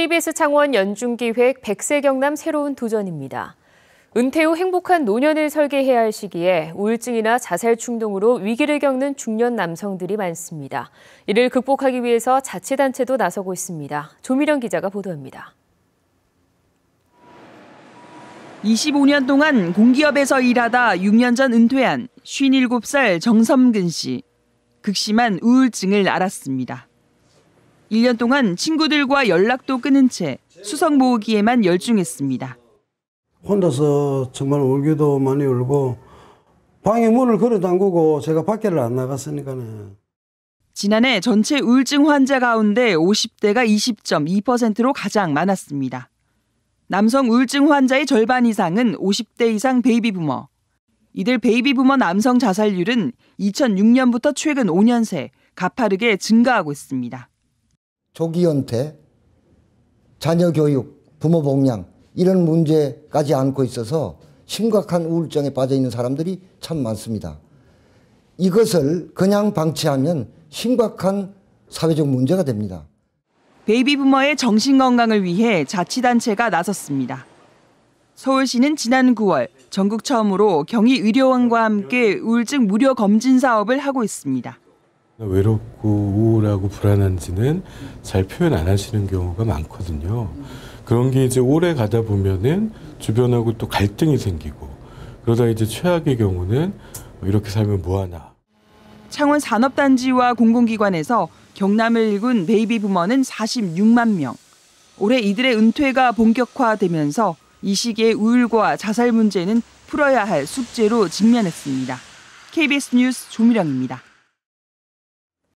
KBS 창원 연중기획 1 0 0세 경남 새로운 도전입니다. 은퇴 후 행복한 노년을 설계해야 할 시기에 우울증이나 자살 충동으로 위기를 겪는 중년 남성들이 많습니다. 이를 극복하기 위해서 자치단체도 나서고 있습니다. 조미령 기자가 보도합니다. 25년 동안 공기업에서 일하다 6년 전 은퇴한 57살 정섬근 씨. 극심한 우울증을 알았습니다. 1년 동안 친구들과 연락도 끊은 채 수석 모으기에만 열중했습니다. 혼자서 정말 울기도 많이 울고 방에 문을 걸어 잠그고 제가 밖에를 안나갔으니까 지난해 전체 우울증 환자 가운데 50대가 20.2%로 가장 많았습니다. 남성 우울증 환자의 절반 이상은 50대 이상 베이비부머. 이들 베이비부머 남성 자살률은 2006년부터 최근 5년 새 가파르게 증가하고 있습니다. 조기 은태 자녀 교육, 부모 복양 이런 문제까지 안고 있어서 심각한 우울증에 빠져 있는 사람들이 참 많습니다. 이것을 그냥 방치하면 심각한 사회적 문제가 됩니다. 베이비 부머의 정신 건강을 위해 자치단체가 나섰습니다. 서울시는 지난 9월 전국 처음으로 경희 의료원과 함께 우울증 무료 검진 사업을 하고 있습니다. 외롭고 우울하고 불안한지는 잘 표현 안 하시는 경우가 많거든요. 그런 게 이제 오래 가다 보면은 주변하고 또 갈등이 생기고 그러다 이제 최악의 경우는 이렇게 살면 뭐하나. 창원 산업단지와 공공기관에서 경남을 일군 베이비 부머는 46만 명. 올해 이들의 은퇴가 본격화되면서 이 시기의 우울과 자살 문제는 풀어야 할 숙제로 직면했습니다. KBS 뉴스 조미령입니다.